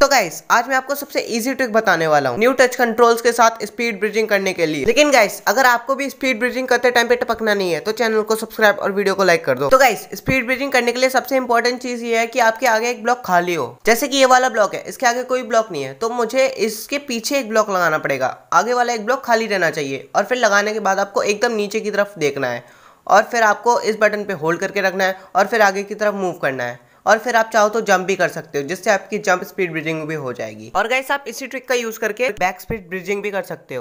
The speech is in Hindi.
तो गाइस आज मैं आपको सबसे इजी ट्रिक बताने वाला हूँ न्यू टच कंट्रोल्स के साथ स्पीड ब्रिजिंग करने के लिए लेकिन गाइस अगर आपको भी स्पीड ब्रिजिंग करते टाइम पे टपकना नहीं है तो चैनल को सब्सक्राइब और वीडियो को लाइक कर दो तो गाइस स्पीड ब्रिजिंग करने के लिए सबसे इंपॉर्टेंट चीज ये है कि आपके आगे एक ब्लॉक खाली हो जैसे की ये वाला ब्लॉक है इसके आगे कोई ब्लॉक नहीं है तो मुझे इसके पीछे एक ब्लॉक लगाना पड़ेगा आगे वाला एक ब्लॉक खाली रहना चाहिए और फिर लगाने के बाद आपको एकदम नीचे की तरफ देखना है और फिर आपको इस बटन पे होल्ड करके रखना है और फिर आगे की तरफ मूव करना है और फिर आप चाहो तो जंप भी कर सकते हो जिससे आपकी जंप स्पीड ब्रिजिंग भी हो जाएगी और गैस आप इसी ट्रिक का यूज करके बैक स्पीड ब्रिजिंग भी कर सकते हो